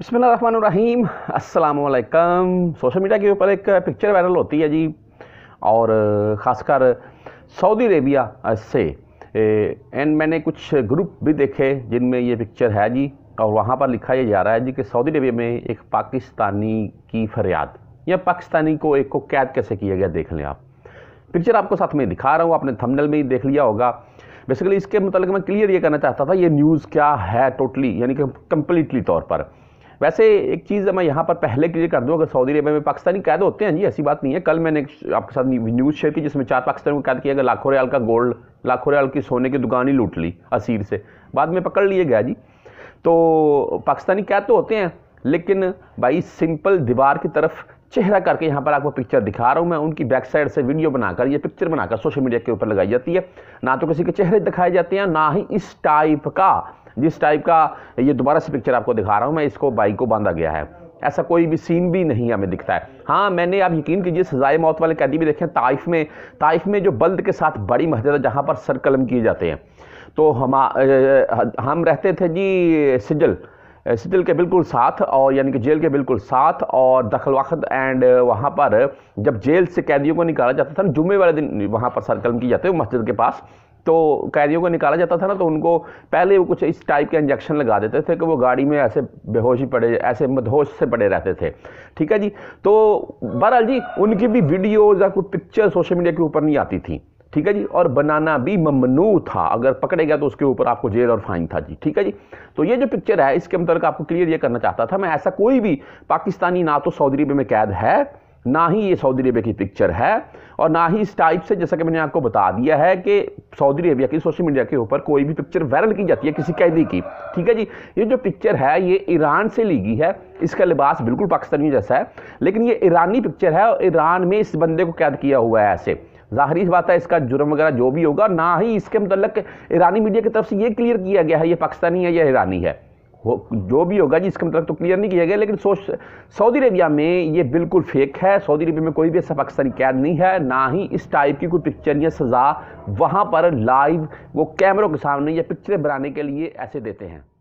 बसमीम असलकम social media के ऊपर एक पिक्चर वायरल होती है जी और ख़ासकर सऊदी अरेबिया से एंड मैंने कुछ ग्रुप भी देखे जिनमें ये पिक्चर है जी और वहाँ पर लिखा ये जा रहा है जी कि सऊदी अरेबिया में एक पाकिस्तानी की फरियाद या पाकिस्तानी को एक को कैद कैसे किया गया देख लें आप पिक्चर आपको साथ में दिखा रहा हूँ आपने थंबनेल में ही देख लिया होगा बेसिकली इसके मतलब मैं क्लियर ये करना चाहता था ये न्यूज़ क्या है टोटली यानी कि कम्प्लीटली तौर पर वैसे एक चीज़ मैं यहाँ पर पहले के लिए कर दूँ अगर सऊदी अरब में पाकिस्तानी कैद होते हैं जी ऐसी बात नहीं है कल मैंने आपके साथ न्यूज़ शेयर की जिसमें चार पाकिस्तान को कैद किया गया लाखों रियाल का गोल्ड लाखों रियाल की सोने की दुकान ही लूट ली असीर से बाद में पकड़ लिए गया जी तो पाकिस्तानी कैद तो होते हैं लेकिन भाई सिंपल दीवार की तरफ चेहरा करके यहाँ पर आपको पिक्चर दिखा रहा हूँ मैं उनकी बैक साइड से वीडियो बनाकर ये पिक्चर बनाकर सोशल मीडिया के ऊपर लगाई जाती है ना तो किसी के चेहरे दिखाए जाते हैं ना ही इस टाइप का जिस टाइप का ये दोबारा से पिक्चर आपको दिखा रहा हूँ मैं इसको बाइक को बांधा गया है ऐसा कोई भी सीन भी नहीं हमें दिखता है हाँ मैंने आप यकीन कीजिए सजाए मौत वाले कैदी भी देखें ताइफ में ताइफ में जो बल्द के साथ बड़ी मस्जिद है जहाँ पर सर कलम किए जाते हैं तो हम हम रहते थे जी सिजल सिटल के बिल्कुल साथ और यानी कि जेल के बिल्कुल साथ और दखल वक्त एंड uh, वहाँ पर जब जेल से कैदियों को निकाला जाता था जुम्मे वाले दिन वहाँ पर सरकर्म की जाते मस्जिद के पास तो कैदियों को निकाला जाता था ना तो उनको पहले वो कुछ इस टाइप के इंजेक्शन लगा देते थे कि वो गाड़ी में ऐसे बेहोश ही पड़े ऐसे मदहोश से पड़े रहते थे ठीक है जी तो बहरहाल जी उनकी भी वीडियोज़ या कोई पिक्चर सोशल मीडिया के ऊपर नहीं आती थी ठीक है जी और बनाना भी ममनू था अगर पकड़े गया तो उसके ऊपर आपको जेल और फाइन था जी ठीक है जी तो ये जो पिक्चर है इसके अंतर्गत आपको क्लियर ये करना चाहता था मैं ऐसा कोई भी पाकिस्तानी ना तो सऊदी अरब में कैद है ना ही ये सऊदी अरबिया की पिक्चर है और ना ही इस टाइप से जैसा कि मैंने आपको बता दिया है कि सऊदी अरबिया की सोशल मीडिया के ऊपर कोई भी पिक्चर वायरल की जाती है किसी कैदी की ठीक है जी ये जो पिक्चर है ये ईरान से ली गई है इसका लिबास बिल्कुल पाकिस्तानी जैसा है लेकिन ये ईरानी पिक्चर है और ईरान में इस बंदे को कैद किया हुआ है ऐसे ज़ाहरी बात है इसका जुर्म वगैरह जो भी होगा ना ही इसके मतलब ईरानी मीडिया की तरफ से ये क्लियर किया गया है ये पाकिस्तानी है या ईरानी है जो भी होगा जी इसका मतलब तो क्लियर नहीं किया गया लेकिन सऊदी अरेबिया में ये बिल्कुल फेक है सऊदी अरेबिया में कोई भी ऐसा पाकिस्तानी कैद नहीं है ना ही इस टाइप की कोई पिक्चर या सज़ा वहाँ पर लाइव वो कैमरों के सामने या पिक्चरें बनाने के लिए ऐसे देते हैं